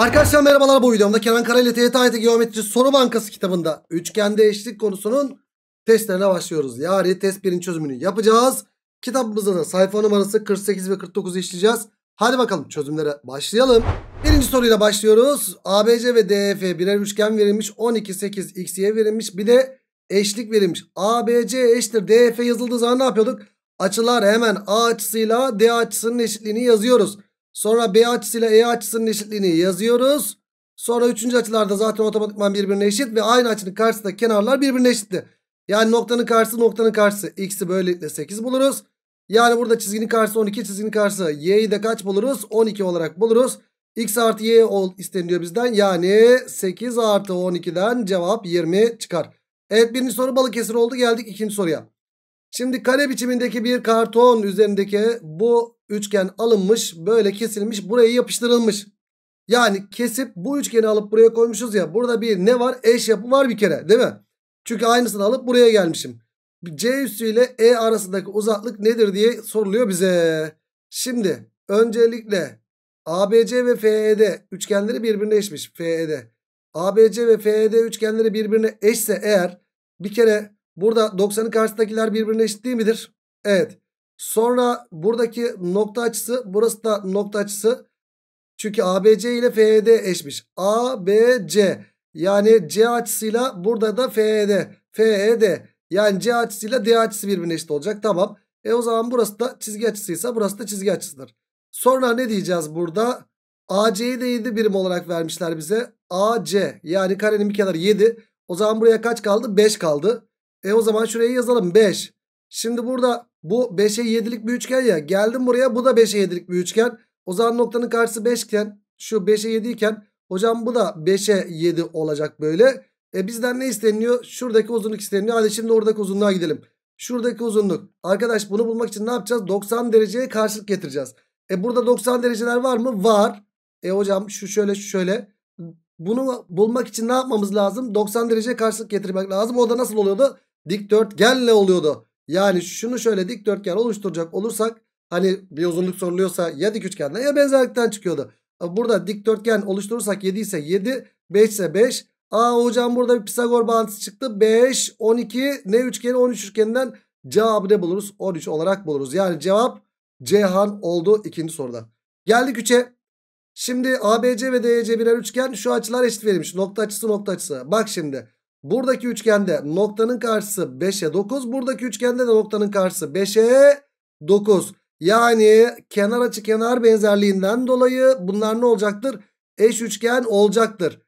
Arkadaşlar merhabalar bu videomda Kenan Kara ile TYT AYT Geometri Soru Bankası kitabında üçgende eşlik konusunun testlerine başlıyoruz. Yani test birinci çözümünü yapacağız. Kitabımızda da sayfa numarası 48 ve 49'u işleyeceğiz. Hadi bakalım çözümlere başlayalım. Birinci soruyla başlıyoruz. ABC ve DF birer üçgen verilmiş. 12, 8, x'ye verilmiş. Bir de eşlik verilmiş. ABC eşittir DF yazıldığı zaman ne yapıyorduk? Açılar hemen A açısıyla D açısının eşitliğini yazıyoruz. Sonra B açısıyla E açısının eşitliğini yazıyoruz. Sonra üçüncü açılarda zaten otomatikman birbirine eşit ve aynı açının karşısında kenarlar birbirine eşitti. Yani noktanın karşısı noktanın karşısı. X'i böylelikle 8 buluruz. Yani burada çizginin karşısı 12 çizginin karşısı. Y'yi de kaç buluruz? 12 olarak buluruz. X artı Y ol isteniyor bizden. Yani 8 artı 12'den cevap 20 çıkar. Evet birinci soru Balıkesir oldu. Geldik ikinci soruya. Şimdi kare biçimindeki bir karton üzerindeki bu üçgen alınmış böyle kesilmiş buraya yapıştırılmış. Yani kesip bu üçgeni alıp buraya koymuşuz ya burada bir ne var eş yapı var bir kere değil mi? Çünkü aynısını alıp buraya gelmişim. C üssü ile E arasındaki uzaklık nedir diye soruluyor bize. Şimdi öncelikle ABC ve FED üçgenleri birbirine eşmiş. FED. ABC ve FED üçgenleri birbirine eşse eğer bir kere Burada 90'ın karşısındakiler birbirine eşit değil midir? Evet. Sonra buradaki nokta açısı burası da nokta açısı. Çünkü ABC ile FED eşmiş. ABC yani C açısıyla burada da FED. FED yani C açısıyla D açısı birbirine eşit olacak. Tamam. E o zaman burası da çizgi açısıysa burası da çizgi açısıdır. Sonra ne diyeceğiz burada? AC'yi de 7 birim olarak vermişler bize. AC yani karenin bir kenarı 7. O zaman buraya kaç kaldı? 5 kaldı. E o zaman şuraya yazalım 5. Şimdi burada bu 5'e 7'lik bir üçgen ya. Geldim buraya bu da 5'e 7'lik bir üçgen. O zaman noktanın karşısı 5 iken şu 5'e 7 iken hocam bu da 5'e 7 olacak böyle. E bizden ne isteniyor? Şuradaki uzunluk isteniyor. Hadi şimdi oradaki uzunluğa gidelim. Şuradaki uzunluk. Arkadaş bunu bulmak için ne yapacağız? 90 dereceye karşılık getireceğiz. E burada 90 dereceler var mı? Var. E hocam şu şöyle şu şöyle. Bunu bulmak için ne yapmamız lazım? 90 dereceye karşılık getirmek lazım. O da nasıl oluyordu? dikdörtgenle oluyordu. Yani şunu şöyle dikdörtgen oluşturacak olursak hani bir uzunluk soruluyorsa ya dik üçgenden ya benzerlikten çıkıyordu. E, burada dikdörtgen oluşturursak 7 ise 7, 5 ise 5. Aa hocam burada bir Pisagor bağıntısı çıktı. 5, 12 ne üçgeni 13 üçgeninden cevabı ne buluruz? 13 olarak buluruz. Yani cevap Cihan oldu ikinci soruda. Geldik 3'e. Şimdi ABC ve DEC birer üçgen şu açılar eşit verilmiş. Nokta açısı nokta açısı. Bak şimdi. Buradaki üçgende noktanın karşısı 5'e 9. Buradaki üçgende de noktanın karşısı 5'e 9. Yani kenar açı kenar benzerliğinden dolayı bunlar ne olacaktır? Eş üçgen olacaktır.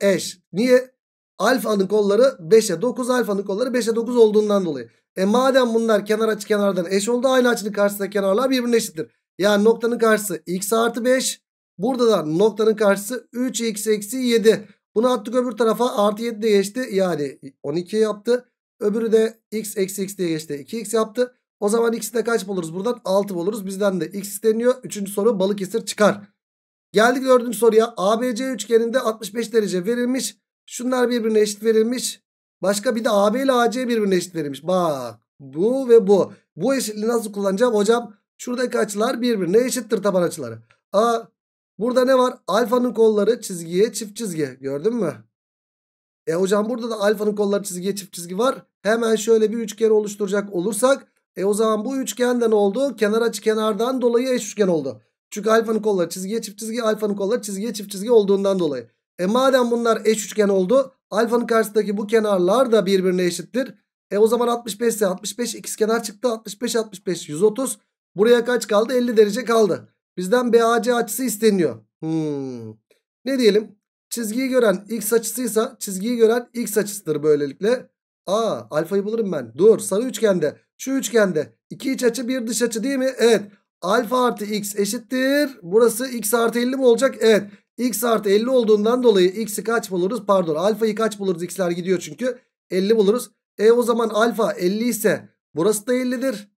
Eş. Niye? Alfanın kolları 5'e 9. Alfanın kolları 5'e 9 olduğundan dolayı. E madem bunlar kenar açı kenardan eş oldu. Aynı açının karşısındaki kenarlar birbirine eşittir. Yani noktanın karşısı x artı 5. Burada da noktanın karşısı 3x eksi 7. Bunu attık öbür tarafa artı 7 de geçti. Yani 12 yaptı. Öbürü de x eksi x diye geçti. 2x yaptı. O zaman x'i de kaç buluruz buradan? 6 buluruz. Bizden de x isteniyor. Üçüncü soru balık esir çıkar. Geldik dördüncü soruya. ABC üçgeninde 65 derece verilmiş. Şunlar birbirine eşit verilmiş. Başka bir de AB ile AC birbirine eşit verilmiş. Bak bu ve bu. Bu eşitliği nasıl kullanacağım hocam? Şuradaki açılar birbirine eşittir taban açıları. A Burada ne var? Alfanın kolları çizgiye çift çizgi. Gördün mü? E hocam burada da alfanın kolları çizgiye çift çizgi var. Hemen şöyle bir üçgen oluşturacak olursak. E o zaman bu üçgenden oldu. Kenar açı kenardan dolayı eş üçgen oldu. Çünkü alfanın kolları çizgiye çift çizgi. Alfanın kolları çizgiye çift çizgi olduğundan dolayı. E madem bunlar eş üçgen oldu. Alfanın karşısındaki bu kenarlar da birbirine eşittir. E o zaman 65 ise 65 ikiz kenar çıktı. 65 65 130. Buraya kaç kaldı? 50 derece kaldı. Bizden BAC açısı isteniyor. Hmm. Ne diyelim? Çizgiyi gören x açısıysa çizgiyi gören x açısıdır böylelikle. Aa alfayı bulurum ben. Dur sarı üçgende. Şu üçgende. iki iç açı bir dış açı değil mi? Evet. Alfa artı x eşittir. Burası x artı 50 mi olacak? Evet. x artı 50 olduğundan dolayı x'i kaç buluruz? Pardon alfayı kaç buluruz? x'ler gidiyor çünkü. 50 buluruz. E o zaman alfa 50 ise burası da 50'dir.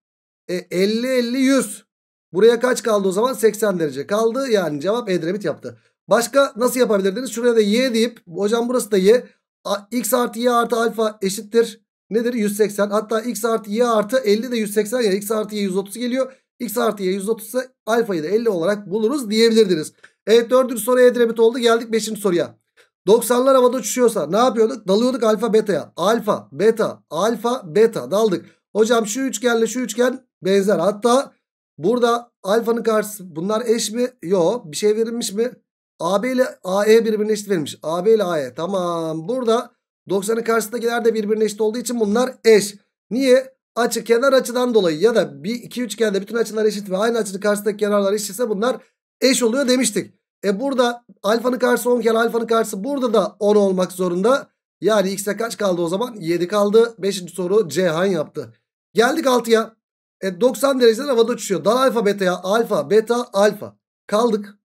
E 50 50 100. Buraya kaç kaldı o zaman? 80 derece kaldı. Yani cevap Edremit yaptı. Başka nasıl yapabilirdiniz? Şuraya da y deyip hocam burası da y. x artı y artı alfa eşittir. Nedir? 180. Hatta x artı y artı 50 de 180 ya. x artı y 130 geliyor. x artı y 130 ise alfayı da 50 olarak buluruz diyebilirdiniz. Evet dördüncü soru Edremit oldu. Geldik beşinci soruya. 90'lar havada uçuşuyorsa ne yapıyorduk? Dalıyorduk alfa beta'ya. Alfa, beta, alfa, beta daldık. Hocam şu üçgenle şu üçgen benzer. Hatta Burada alfanın karşısı bunlar eş mi? Yok. Bir şey verilmiş mi? AB ile AE birbirine eşit verilmiş. AB ile AE. Tamam. Burada 90'ın karşısındakiler de birbirine eşit olduğu için bunlar eş. Niye? Açı kenar açıdan dolayı ya da bir iki üçgende bütün açılar eşit ve aynı açının karşısındaki kenarlar eşitse bunlar eş oluyor demiştik. E burada alfanın karşısı 10 kere alfanın karşısı burada da 10 olmak zorunda. Yani x'e kaç kaldı o zaman? 7 kaldı. 5. soru Ceyhan yaptı. Geldik 6'ya. E, 90 dereceden havada uçuyor. Dal alfa beta ya alfa beta alfa. Kaldık.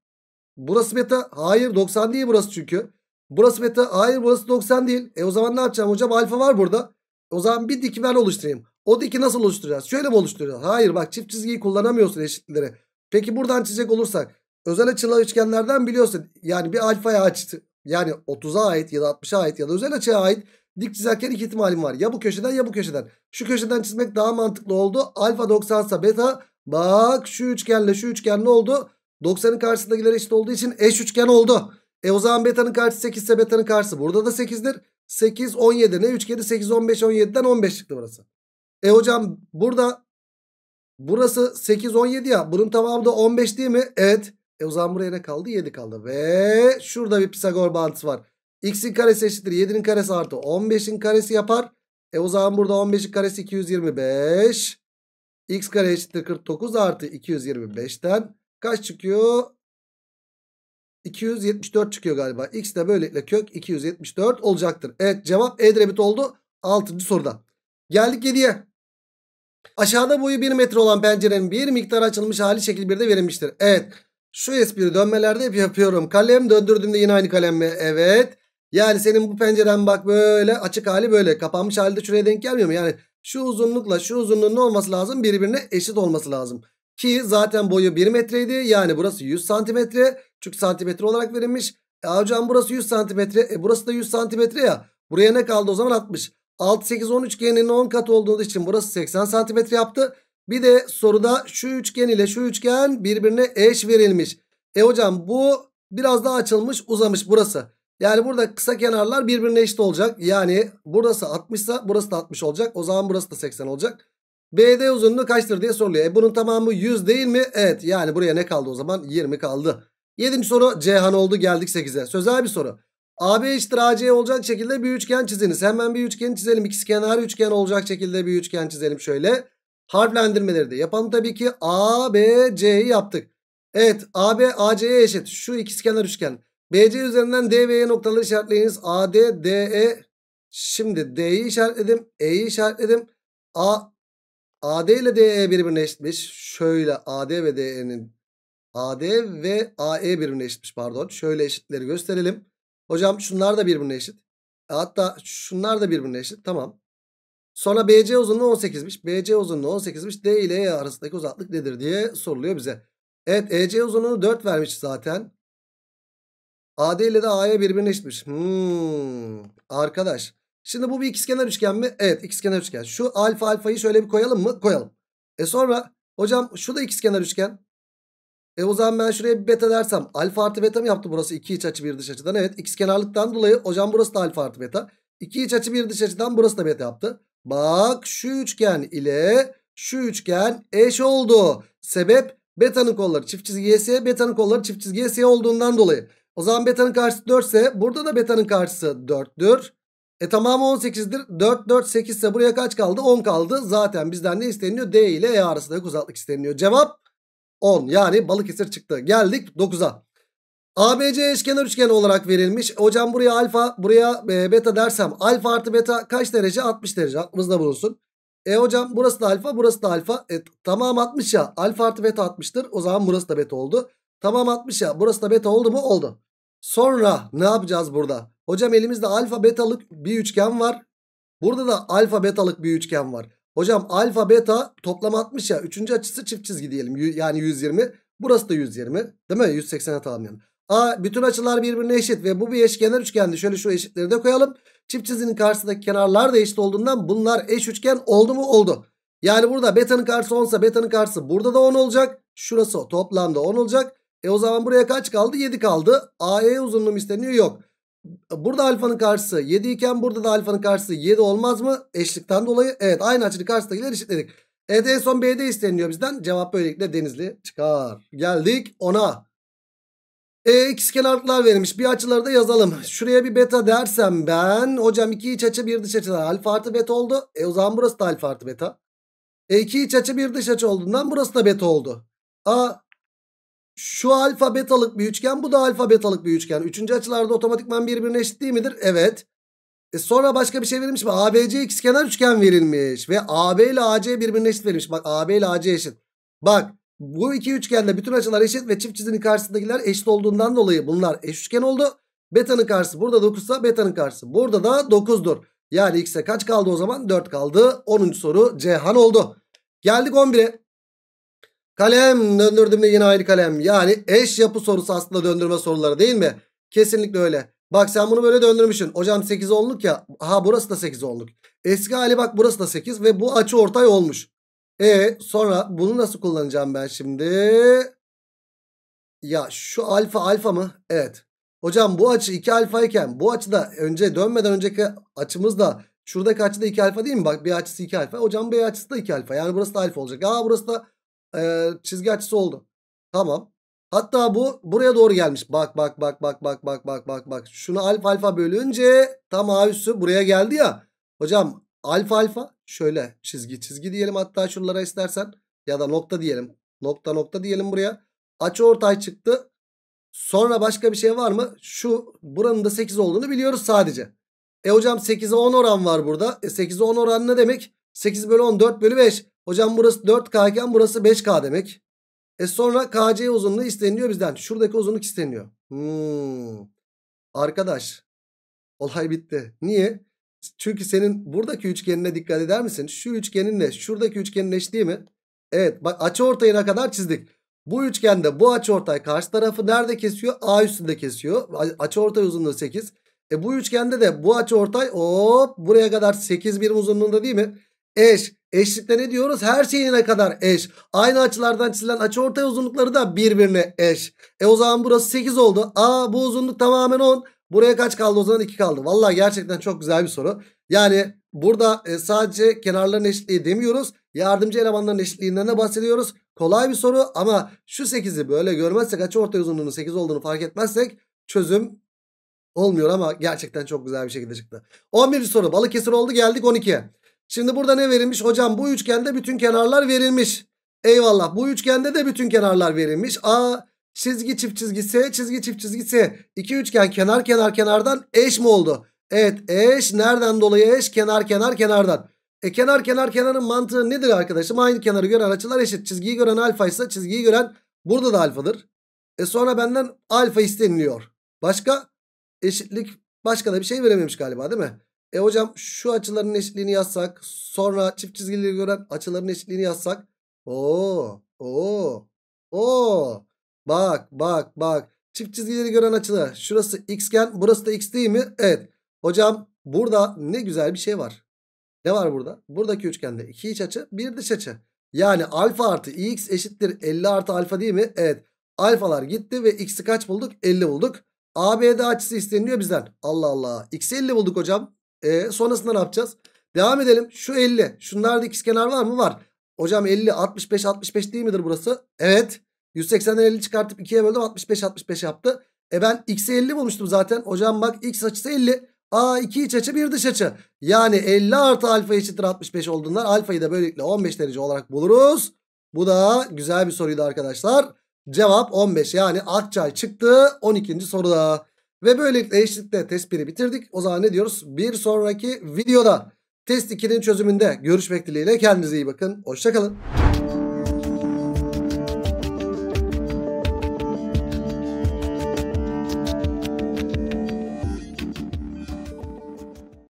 Burası beta. Hayır 90 değil burası çünkü. Burası beta. Hayır burası 90 değil. E o zaman ne yapacağım hocam? Alfa var burada. O zaman bir dikimen oluşturayım. O diki nasıl oluşturacağız? Şöyle mi oluşturacağız? Hayır bak çift çizgiyi kullanamıyorsun eşitlere. Peki buradan çizecek olursak. Özel açılı üçgenlerden biliyorsun. Yani bir alfaya açtı. Yani 30'a ait ya da 60'a ait ya da özel açıya ait Dik çizerken iki ihtimalim var. Ya bu köşeden ya bu köşeden. Şu köşeden çizmek daha mantıklı oldu. Alfa 90 ise beta. Bak şu üçgenle şu üçgen ne oldu? 90'ın karşısındakiler eşit olduğu için eş üçgen oldu. E o zaman beta'nın karşısı 8 ise beta'nın karşısı burada da 8'dir. 8, 17 ne? üçgeni? 8, 15, 17'den 15 çıktı burası. E hocam burada burası 8, 17 ya. Bunun tamamı da 15 değil mi? Evet. E o zaman buraya ne kaldı? 7 kaldı. Ve şurada bir Pisagor bağıntısı var x'in karesi eşittir 7'nin karesi artı 15'in karesi yapar. E o zaman burada 15'in karesi 225. x kare eşittir 49 artı 225'ten kaç çıkıyor? 274 çıkıyor galiba. X de böylelikle kök 274 olacaktır. Evet cevap Edremit oldu. 6. soruda. Geldik 7'ye. Aşağıda boyu 1 metre olan pencerenin bir miktar açılmış hali şekil 1'de verilmiştir. Evet. Şu espri dönmelerde hep yapıyorum. Kalem döndürdüğümde yine aynı kalem mi? Evet. Yani senin bu penceren bak böyle açık hali böyle kapanmış halde şuraya denk gelmiyor mu? Yani şu uzunlukla şu uzunluğun ne olması lazım? Birbirine eşit olması lazım. Ki zaten boyu 1 metreydi. Yani burası 100 santimetre. Çünkü santimetre olarak verilmiş. E hocam burası 100 santimetre. E burası da 100 santimetre ya. Buraya ne kaldı o zaman 60. 6, 8, 10 üçgeninin 10 katı olduğu için burası 80 santimetre yaptı. Bir de soruda şu üçgen ile şu üçgen birbirine eş verilmiş. E hocam bu biraz daha açılmış uzamış burası. Yani burada kısa kenarlar birbirine eşit olacak. Yani burası 60 ise burası da 60 olacak. O zaman burası da 80 olacak. BD uzunluğu kaçtır diye soruluyor. E bunun tamamı 100 değil mi? Evet. Yani buraya ne kaldı o zaman? 20 kaldı. 7. soru Cihan oldu geldik 8'e. Sözel bir soru. AB eşittir AC olacak şekilde bir üçgen çiziniz. Hemen bir üçgen çizelim. İkisi kenar üçgen olacak şekilde bir üçgen çizelim şöyle. Harflendirmeleri de yapalım tabii ki. A, B, C'yi yaptık. Evet AB AC'ye eşit. Şu ikizkenar üçgen. BC üzerinden D ve E noktaları işaretleyiniz. AD, DE. Şimdi D'yi işaretledim. E'yi işaretledim. A, AD ile DE birbirine eşitmiş. Şöyle AD ve DE'nin AD ve AE birbirine eşitmiş pardon. Şöyle eşitleri gösterelim. Hocam şunlar da birbirine eşit. E, hatta şunlar da birbirine eşit. Tamam. Sonra BC uzunluğu 18'miş. BC uzunluğu 18'miş. D ile E arasındaki uzaklık nedir diye soruluyor bize. Evet EC uzunluğunu 4 vermiş zaten. AD ile de A'ya birbirine eşitmiş. Hmm. Arkadaş. Şimdi bu bir ikizkenar üçgen mi? Evet ikizkenar üçgen. Şu alfa alfayı şöyle bir koyalım mı? Koyalım. E sonra hocam şu da ikizkenar üçgen. E o zaman ben şuraya bir beta dersem alfa artı beta mı yaptı burası? iki iç açı bir dış açıdan. Evet ikizkenarlıktan dolayı hocam burası da alfa artı beta. 2 iç açı bir dış açıdan burası da beta yaptı. Bak şu üçgen ile şu üçgen eş oldu. Sebep betanın kolları çift çizgi ys, betanın kolları çift çizgi ys olduğundan dolayı. O zaman beta'nın karşısı 4 ise burada da beta'nın karşısı 4'tür. E tamamı 18'dir. 4, 4, 8 ise buraya kaç kaldı? 10 kaldı. Zaten bizden ne isteniyor? D ile E arasındaki uzaklık isteniyor. Cevap 10. Yani Balıkesir çıktı. Geldik 9'a. ABC eşkenar üçgen olarak verilmiş. Hocam buraya alfa, buraya e, beta dersem alfa artı beta kaç derece? 60 derece. Aklımızda bulunsun. E hocam burası da alfa, burası da alfa. E, tamam 60 ya. Alfa artı beta 60'tır. O zaman burası da beta oldu. Tamam 60 ya. Burası da beta oldu mu? Oldu. Sonra ne yapacağız burada? Hocam elimizde alfa betalık bir üçgen var. Burada da alfa betalık bir üçgen var. Hocam alfa beta toplam 60 ya. Üçüncü açısı çift çizgi diyelim. Yani 120. Burası da 120. Değil mi? 180'e tamamlayalım. A bütün açılar birbirine eşit ve bu bir eşkenar üçgendi. Şöyle şu eşitleri de koyalım. Çift çizginin karşısındaki kenarlar da eşit olduğundan bunlar eş üçgen oldu mu? Oldu. Yani burada betanın karşısı 10 ise betanın karşısı burada da 10 olacak. Şurası toplamda 10 olacak. E o zaman buraya kaç kaldı? 7 kaldı. AE uzunluğum isteniyor yok. Burada alfanın karşısı 7 iken burada da alfanın karşısı 7 olmaz mı? Eşlikten dolayı evet aynı açının karşısındakiler eşitledik. Evet en son B'de isteniliyor bizden. Cevap böylelikle denizli çıkar. Geldik ona. E, x kenarlıklar verilmiş. Bir açıları da yazalım. Şuraya bir beta dersem ben. Hocam iki iç açı bir dış açıdan alfa artı beta oldu. E o zaman burası da alfa artı beta. E iki iç açı bir dış açı olduğundan burası da beta oldu. A şu alfa betalık bir üçgen bu da alfa betalık bir üçgen. Üçüncü açılarda otomatikman birbirine eşit değil midir? Evet. E sonra başka bir şey verilmiş mi? ABC ikizkenar üçgen verilmiş. Ve AB ile AC birbirine eşit verilmiş. Bak AB ile AC eşit. Bak bu iki üçgende bütün açılar eşit ve çift çizinin karşısındakiler eşit olduğundan dolayı bunlar eş üçgen oldu. Beta'nın karşısı burada 9 beta'nın karşısı burada da 9'dur. Yani x'e kaç kaldı o zaman? 4 kaldı. 10. soru Cihan oldu. Geldik 11'e. Kalem döndürdüm de yine ayrı kalem. Yani eş yapı sorusu aslında döndürme soruları değil mi? Kesinlikle öyle. Bak sen bunu böyle döndürmüşsün. Hocam 8 onluk ya. Aha burası da 8 onluk. Eski hali bak burası da 8 ve bu açı ortay olmuş. E sonra bunu nasıl kullanacağım ben şimdi? Ya şu alfa alfa mı? Evet. Hocam bu açı 2 alfa iken bu da önce dönmeden önceki açımız da şuradaki açı da 2 alfa değil mi? Bak bir açısı 2 alfa. Hocam bir açısı da 2 alfa. Yani burası da alfa olacak. Aa burası da e, çizgi açısı oldu. Tamam. Hatta bu buraya doğru gelmiş. Bak bak bak bak bak bak bak bak bak. Şunu alfa alfa bölünce tam A üssü buraya geldi ya. Hocam alfa alfa şöyle çizgi çizgi diyelim hatta şunlara istersen ya da nokta diyelim. Nokta nokta diyelim buraya. Açı ortay çıktı. Sonra başka bir şey var mı? Şu buranın da 8 olduğunu biliyoruz sadece. E hocam 8'e 10 oran var burada. E 8'e 10 oran ne demek? 8 bölü 10 4 bölü 5. Hocam burası 4K iken burası 5K demek. E sonra KC uzunluğu isteniliyor bizden. Şuradaki uzunluk isteniyor. Hmm. Arkadaş olay bitti. Niye? Çünkü senin buradaki üçgenine dikkat eder misin? Şu üçgeninle şuradaki üçgenin eş değil mi? Evet bak açı ortayına kadar çizdik. Bu üçgende bu açı ortay karşı tarafı nerede kesiyor? A üstünde kesiyor. Açı ortay uzunluğu 8. E bu üçgende de bu açı ortay hop buraya kadar 8 birim uzunluğunda değil mi? Eş. Eşlikte ne diyoruz? Her şeyine kadar eş. Aynı açılardan çizilen açıortay uzunlukları da birbirine eş. E o zaman burası 8 oldu. Aa bu uzunluk tamamen 10. Buraya kaç kaldı o zaman 2 kaldı. Valla gerçekten çok güzel bir soru. Yani burada e, sadece kenarların eşitliği demiyoruz. Yardımcı elemanların eşitliğinden de bahsediyoruz. Kolay bir soru ama şu 8'i böyle görmezsek açıortay uzunluğunun 8 olduğunu fark etmezsek çözüm olmuyor ama gerçekten çok güzel bir şekilde çıktı. 11. soru Balıkesir oldu geldik 12'ye. Şimdi burada ne verilmiş? Hocam bu üçgende bütün kenarlar verilmiş. Eyvallah bu üçgende de bütün kenarlar verilmiş. A çizgi çift çizgi S çizgi çift çizgi S. İki üçgen kenar kenar kenardan eş mi oldu? Evet eş nereden dolayı eş? Kenar kenar kenardan. E kenar kenar kenarın mantığı nedir arkadaşım? Aynı kenarı gören açılar eşit. Çizgiyi gören alfa ise çizgiyi gören burada da alfadır. E sonra benden alfa isteniliyor. Başka eşitlik başka da bir şey verememiş galiba değil mi? E hocam şu açıların eşitliğini yazsak sonra çift çizgileri gören açıların eşitliğini yazsak. Oo oo oo bak bak bak çift çizgileri gören açılar şurası xgen burası da x değil mi? Evet hocam burada ne güzel bir şey var. Ne var burada? Buradaki üçgende iki iç açı bir dış açı. Yani alfa artı x eşittir 50 artı alfa değil mi? Evet. Alfalar gitti ve x'i kaç bulduk? 50 bulduk. ABD açısı isteniliyor bizden. Allah Allah. X'i 50 bulduk hocam. E, sonrasında ne yapacağız? Devam edelim. Şu 50. Şunlarda ikizkenar var mı? Var. Hocam 50, 65, 65 değil midir burası? Evet. 180'den 50 çıkartıp 2'ye böldüm. 65, 65 yaptı. E ben x'e 50 bulmuştum zaten. Hocam bak x açısı 50. A 2 iç açı 1 dış açı. Yani 50 artı alfa eşittir 65 olduğundan alfayı da böylelikle 15 derece olarak buluruz. Bu da güzel bir soruydu arkadaşlar. Cevap 15 yani Akçay çıktı 12. soruda. Ve böylelikle eşitlikle test 1'i bitirdik. O zaman ne diyoruz? Bir sonraki videoda test 2'nin çözümünde görüşmek dileğiyle. Kendinize iyi bakın. Hoşçakalın.